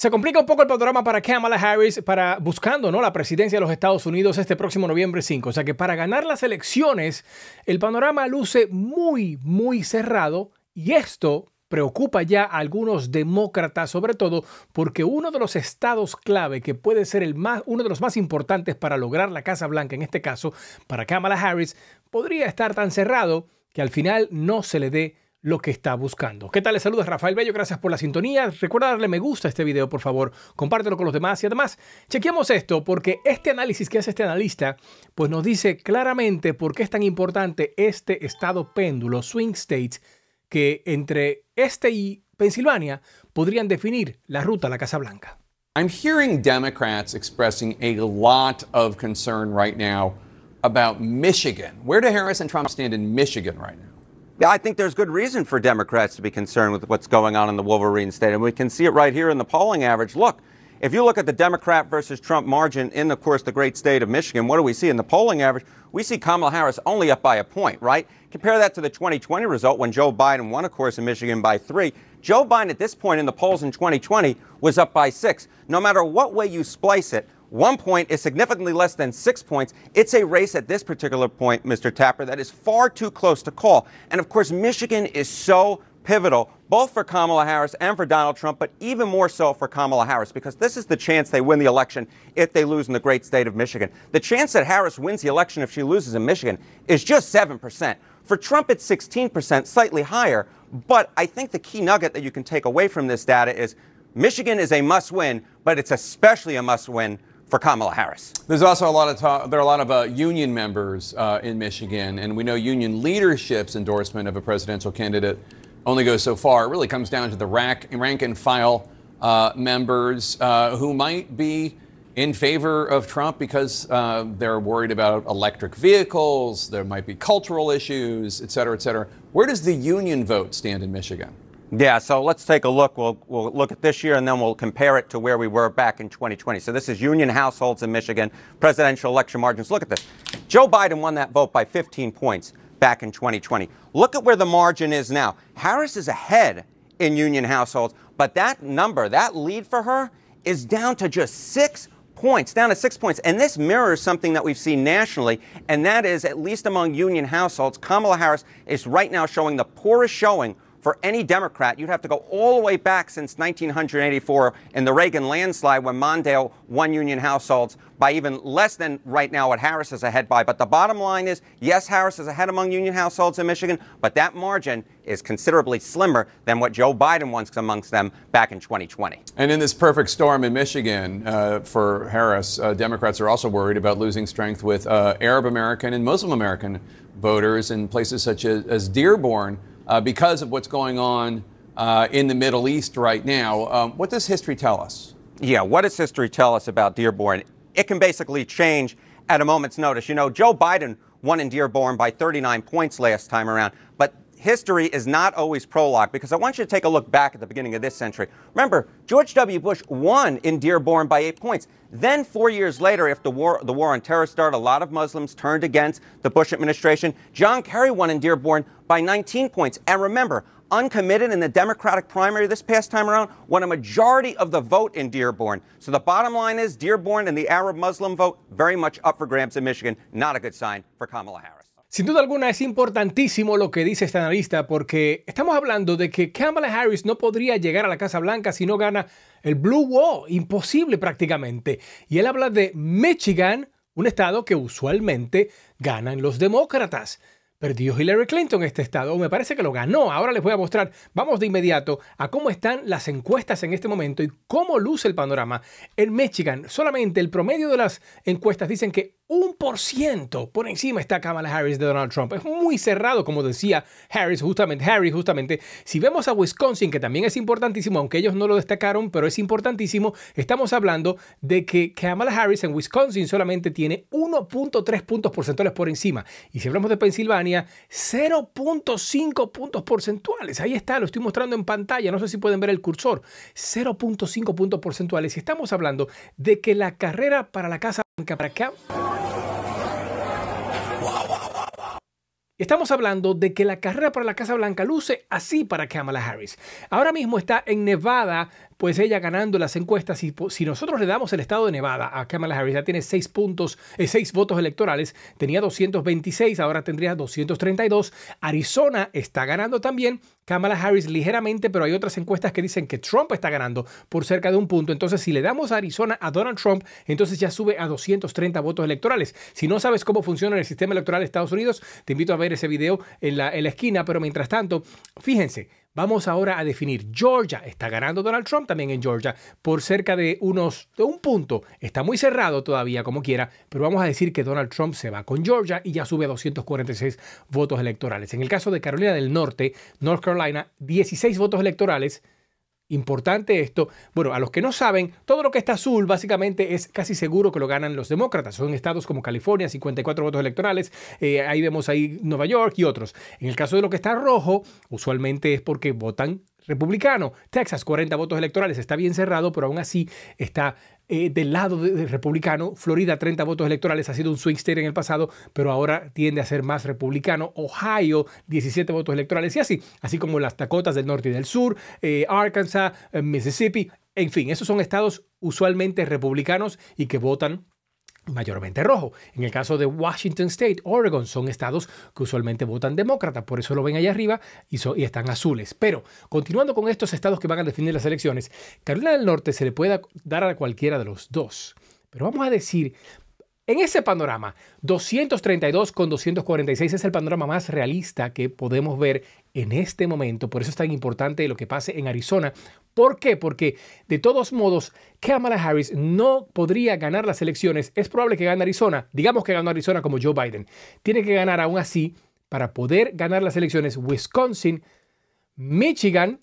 Se complica un poco el panorama para Kamala Harris para buscando ¿no? la presidencia de los Estados Unidos este próximo noviembre 5. O sea que para ganar las elecciones el panorama luce muy, muy cerrado y esto preocupa ya a algunos demócratas, sobre todo porque uno de los estados clave que puede ser el más, uno de los más importantes para lograr la Casa Blanca, en este caso para Kamala Harris, podría estar tan cerrado que al final no se le dé lo que está buscando. ¿Qué tal? Les saluda Rafael Bello, gracias por la sintonía. Recuerda darle me gusta a este video, por favor, compártelo con los demás y además chequeamos esto porque este análisis que hace este analista pues nos dice claramente por qué es tan importante este estado péndulo, swing states, que entre este y Pensilvania podrían definir la ruta a la Casa Blanca. I'm hearing Democrats expressing a lot of concern right now about Michigan. Where do Harris and Trump stand in Michigan right now? I think there's good reason for Democrats to be concerned with what's going on in the Wolverine state. And we can see it right here in the polling average. Look, if you look at the Democrat versus Trump margin in, of course, the great state of Michigan, what do we see in the polling average? We see Kamala Harris only up by a point, right? Compare that to the 2020 result when Joe Biden won, of course, in Michigan by three. Joe Biden, at this point in the polls in 2020, was up by six. No matter what way you splice it, one point is significantly less than six points. It's a race at this particular point, Mr. Tapper, that is far too close to call. And of course, Michigan is so pivotal, both for Kamala Harris and for Donald Trump, but even more so for Kamala Harris, because this is the chance they win the election if they lose in the great state of Michigan. The chance that Harris wins the election if she loses in Michigan is just 7%. For Trump, it's 16%, slightly higher. But I think the key nugget that you can take away from this data is Michigan is a must win, but it's especially a must win for Kamala Harris. There's also a lot of talk, there are a lot of uh, union members uh, in Michigan, and we know union leadership's endorsement of a presidential candidate only goes so far. It really comes down to the rack, rank and file uh, members uh, who might be in favor of Trump because uh, they're worried about electric vehicles, there might be cultural issues, et cetera, et cetera. Where does the union vote stand in Michigan? Yeah, so let's take a look. We'll, we'll look at this year and then we'll compare it to where we were back in 2020. So this is union households in Michigan, presidential election margins. Look at this. Joe Biden won that vote by 15 points back in 2020. Look at where the margin is now. Harris is ahead in union households, but that number, that lead for her, is down to just six points, down to six points. And this mirrors something that we've seen nationally, and that is, at least among union households, Kamala Harris is right now showing the poorest showing for any Democrat, you'd have to go all the way back since 1984 in the Reagan landslide when Mondale won union households by even less than right now what Harris is ahead by. But the bottom line is yes, Harris is ahead among union households in Michigan, but that margin is considerably slimmer than what Joe Biden was amongst them back in 2020. And in this perfect storm in Michigan uh, for Harris, uh, Democrats are also worried about losing strength with uh, Arab American and Muslim American voters in places such as, as Dearborn uh, because of what's going on uh, in the Middle East right now. Um, what does history tell us? Yeah, what does history tell us about Dearborn? It can basically change at a moment's notice. You know, Joe Biden won in Dearborn by 39 points last time around, but history is not always prologue because I want you to take a look back at the beginning of this century. Remember, George W. Bush won in Dearborn by eight points. Then, four years later, after the war, the war on terror started, a lot of Muslims turned against the Bush administration. John Kerry won in Dearborn by 19 points. And remember, uncommitted in the Democratic primary this past time around won a majority of the vote in Dearborn. So the bottom line is Dearborn and the Arab Muslim vote very much up for grabs in Michigan. Not a good sign for Kamala Harris. Sin duda alguna es importantísimo lo que dice este analista porque estamos hablando de que Kamala Harris no podría llegar a la Casa Blanca si no gana el Blue Wall, imposible prácticamente. Y él habla de Michigan, un estado que usualmente ganan los demócratas. Perdió Hillary Clinton este estado, me parece que lo ganó. Ahora les voy a mostrar, vamos de inmediato a cómo están las encuestas en este momento y cómo luce el panorama. En Michigan, solamente el promedio de las encuestas dicen que un por ciento por encima está Kamala Harris de Donald Trump. Es muy cerrado, como decía Harris, justamente, Harry, justamente. Si vemos a Wisconsin, que también es importantísimo, aunque ellos no lo destacaron, pero es importantísimo, estamos hablando de que Kamala Harris en Wisconsin solamente tiene 1.3 puntos porcentuales por encima. Y si hablamos de Pensilvania, 0.5 puntos porcentuales. Ahí está, lo estoy mostrando en pantalla, no sé si pueden ver el cursor. 0.5 puntos porcentuales. Y estamos hablando de que la carrera para la casa Estamos hablando de que la carrera para la Casa Blanca luce así para Kamala Harris. Ahora mismo está en Nevada, pues ella ganando las encuestas. si, nosotros le damos el estado de Nevada a Kamala Harris, ya tiene seis puntos, 6 eh, seis votos electorales, tenía 226, ahora tendría 232. Arizona está ganando también Kamala Harris ligeramente, pero hay otras encuestas que dicen que Trump está ganando por cerca de un punto. Entonces, si le damos a Arizona a Donald Trump, entonces ya sube a 230 votos electorales. Si no sabes cómo funciona el sistema electoral de Estados Unidos, te invito a ver ese video en la, en la esquina, pero mientras tanto, fíjense, Vamos ahora a definir. Georgia está ganando Donald Trump también en Georgia por cerca de unos de un punto. Está muy cerrado todavía, como quiera, pero vamos a decir que Donald Trump se va con Georgia y ya sube a 246 votos electorales. En el caso de Carolina del Norte, North Carolina, 16 votos electorales Importante esto. Bueno, a los que no saben, todo lo que está azul básicamente es casi seguro que lo ganan los demócratas. Son estados como California, 54 votos electorales, eh, ahí vemos ahí Nueva York y otros. En el caso de lo que está rojo, usualmente es porque votan republicano. Texas, 40 votos electorales, está bien cerrado, pero aún así está eh, del lado de, republicano. Florida, 30 votos electorales, ha sido un swing state en el pasado, pero ahora tiende a ser más republicano. Ohio, 17 votos electorales y así, así como las Tacotas del norte y del sur, eh, Arkansas, eh, Mississippi. En fin, esos son estados usualmente republicanos y que votan mayormente rojo. En el caso de Washington State, Oregon son estados que usualmente votan demócrata, por eso lo ven allá arriba y, y, están azules. Pero continuando con estos estados que van a definir las elecciones, Carolina del Norte se le puede dar a cualquiera de los dos. Pero vamos a decir en ese panorama, 232 con 246 es el panorama más realista que podemos ver en este momento. Por eso es tan importante lo que pase en Arizona. ¿Por qué? Porque de todos modos, Kamala Harris no podría ganar las elecciones. Es probable que gane Arizona. Digamos que ganó Arizona como Joe Biden. Tiene que ganar aún así para poder ganar las elecciones Wisconsin, Michigan,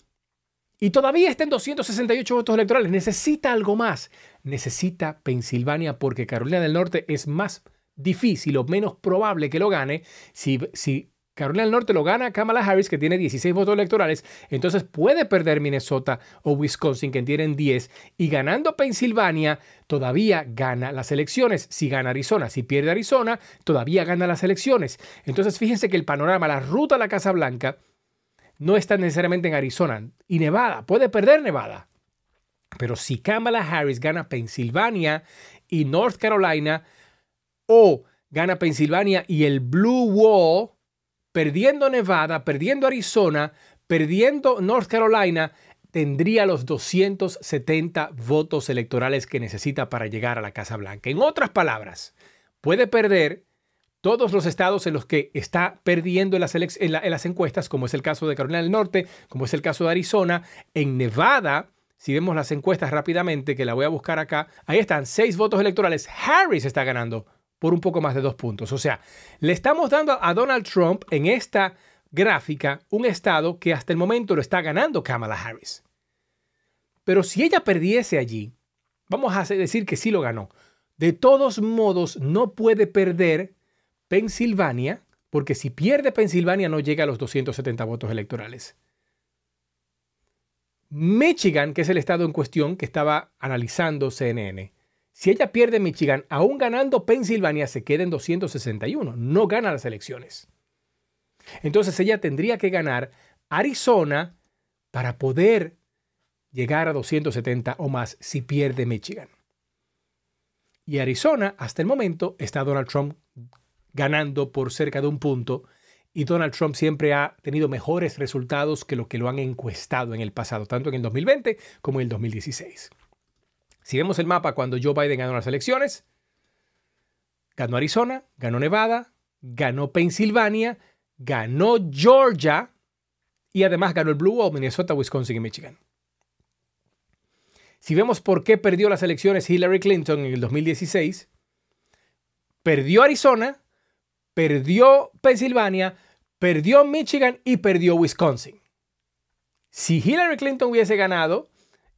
y todavía está en 268 votos electorales. Necesita algo más. Necesita Pensilvania porque Carolina del Norte es más difícil o menos probable que lo gane. Si, Carolina del Norte lo gana Kamala Harris, que tiene 16 votos electorales, entonces puede perder Minnesota o Wisconsin, que tienen 10, y ganando Pensilvania, todavía gana las elecciones. Si gana Arizona, si pierde Arizona, todavía gana las elecciones. Entonces fíjense que el panorama, la ruta a la Casa Blanca, no está necesariamente en Arizona. Y Nevada, puede perder Nevada. Pero si Kamala Harris gana Pensilvania y North Carolina, o gana Pensilvania y el Blue Wall, perdiendo Nevada, perdiendo Arizona, perdiendo North Carolina, tendría los 270 votos electorales que necesita para llegar a la Casa Blanca. En otras palabras, puede perder todos los estados en los que está perdiendo en las, las, encuestas, como es el caso de Carolina del Norte, como es el caso de Arizona, en Nevada, si vemos las encuestas rápidamente, que la voy a buscar acá, ahí están, seis votos electorales. Harris está ganando por un poco más de dos puntos. O sea, le estamos dando a Donald Trump en esta gráfica un estado que hasta el momento lo está ganando Kamala Harris. Pero si ella perdiese allí, vamos a decir que sí lo ganó. De todos modos, no puede perder Pensilvania, porque si pierde Pensilvania no llega a los 270 votos electorales. Michigan, que es el estado en cuestión que estaba analizando CNN. Si ella pierde Michigan, aún ganando Pensilvania, se queda en 261. No gana las elecciones. Entonces ella tendría que ganar Arizona para poder llegar a 270 o más si pierde Michigan. Y Arizona, hasta el momento, está Donald Trump ganando por cerca de un punto y Donald Trump siempre ha tenido mejores resultados que lo que lo han encuestado en el pasado, tanto en el 2020 como en el 2016. Si vemos el mapa cuando Joe Biden ganó las elecciones, ganó Arizona, ganó Nevada, ganó Pensilvania, ganó Georgia y además ganó el Blue Wall, Minnesota, Wisconsin y Michigan. Si vemos por qué perdió las elecciones Hillary Clinton en el 2016, perdió Arizona, perdió Pensilvania, perdió Michigan y perdió Wisconsin. Si Hillary Clinton hubiese ganado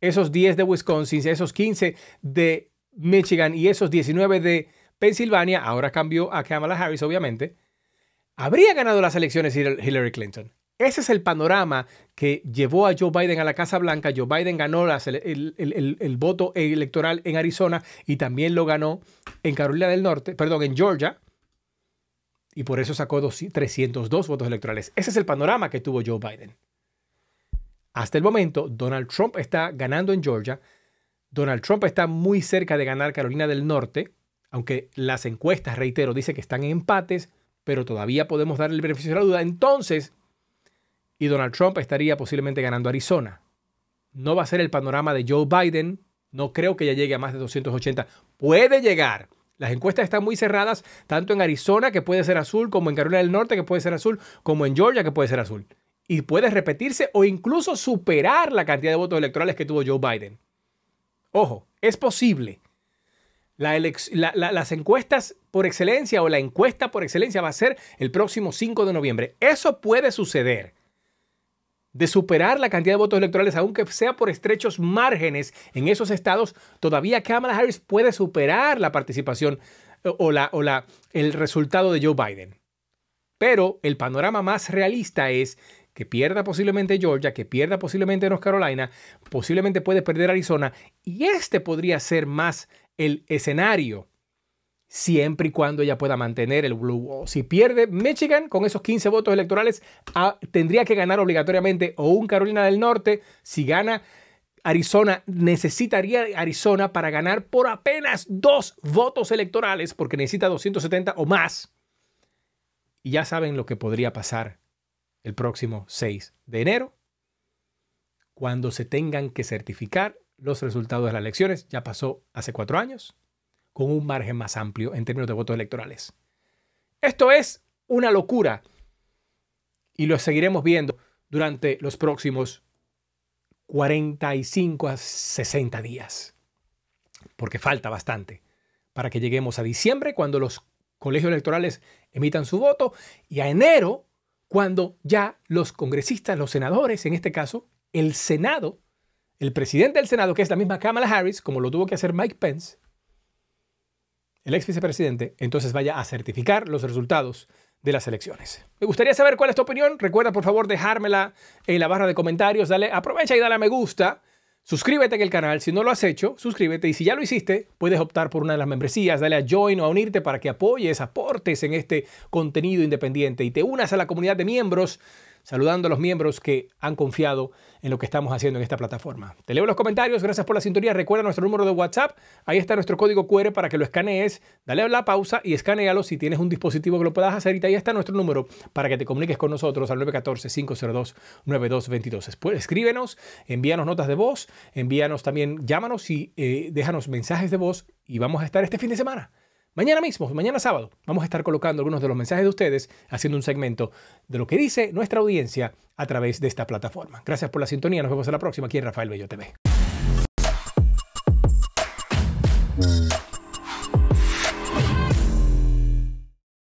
esos 10 de Wisconsin, esos 15 de Michigan y esos 19 de Pensilvania, ahora cambió a Kamala Harris, obviamente, habría ganado las elecciones Hillary Clinton. Ese es el panorama que llevó a Joe Biden a la Casa Blanca. Joe Biden ganó el, el, voto electoral en Arizona y también lo ganó en Carolina del Norte, perdón, en Georgia y por eso sacó 302 votos electorales. Ese es el panorama que tuvo Joe Biden. Hasta el momento, Donald Trump está ganando en Georgia. Donald Trump está muy cerca de ganar Carolina del Norte, aunque las encuestas, reitero, dicen que están en empates, pero todavía podemos darle el beneficio de la duda. Entonces, y Donald Trump estaría posiblemente ganando Arizona. No va a ser el panorama de Joe Biden. No creo que ya llegue a más de 280. Puede llegar. Las encuestas están muy cerradas, tanto en Arizona, que puede ser azul, como en Carolina del Norte, que puede ser azul, como en Georgia, que puede ser azul. Y puede repetirse o incluso superar la cantidad de votos electorales que tuvo Joe Biden. Ojo, es posible. las encuestas por excelencia o la encuesta por excelencia va a ser el próximo 5 de noviembre. Eso puede suceder de superar la cantidad de votos electorales, aunque sea por estrechos márgenes en esos estados, todavía Kamala Harris puede superar la participación eh, o, la, o el resultado de Joe Biden. Pero el panorama más realista es que pierda posiblemente Georgia, que pierda posiblemente North Carolina, posiblemente puede perder Arizona, y este podría ser más el escenario siempre y cuando ella pueda mantener el Blue Wall. Si pierde Michigan con esos 15 votos electorales, ah, tendría que ganar obligatoriamente o un Carolina del Norte. Si gana Arizona, necesitaría Arizona para ganar por apenas dos votos electorales, porque necesita 270 o más. Y ya saben lo que podría pasar el próximo 6 de enero, cuando se tengan que certificar los resultados de las elecciones. Ya pasó hace cuatro años con un margen más amplio en términos de votos electorales. Esto es una locura y lo seguiremos viendo durante los próximos 45 a 60 días, porque falta bastante para que lleguemos a diciembre cuando los colegios electorales emitan su voto y a enero cuando ya los congresistas, los senadores, en este caso, el Senado, el presidente del Senado, que es la misma Kamala Harris, como lo tuvo que hacer Mike Pence, el ex vicepresidente entonces vaya a certificar los resultados de las elecciones. Me gustaría saber cuál es tu opinión. Recuerda, por favor, dejármela en la barra de comentarios. Dale, aprovecha y dale a me gusta. Suscríbete en el canal. Si no lo has hecho, suscríbete. Y si ya lo hiciste, puedes optar por una de las membresías. Dale a join o a unirte para que apoyes, aportes en este contenido independiente y te unas a la comunidad de miembros saludando a los miembros que han confiado en lo que estamos haciendo en esta plataforma. Te leo los comentarios, gracias por la sintonía. Recuerda nuestro número de WhatsApp, ahí está nuestro código QR para que lo escanees. Dale a la pausa y escanealo si tienes un dispositivo que lo puedas hacer. Y ahí está nuestro número para que te comuniques con nosotros al 914-502-9222. Escríbenos, envíanos notas de voz, envíanos también, llámanos y eh, déjanos mensajes de voz y vamos a estar este fin de semana Mañana mismo, mañana sábado, vamos a estar colocando algunos de los mensajes de ustedes, haciendo un segmento de lo que dice nuestra audiencia a través de esta plataforma. Gracias por la sintonía, nos vemos en la próxima aquí en Rafael Bello TV.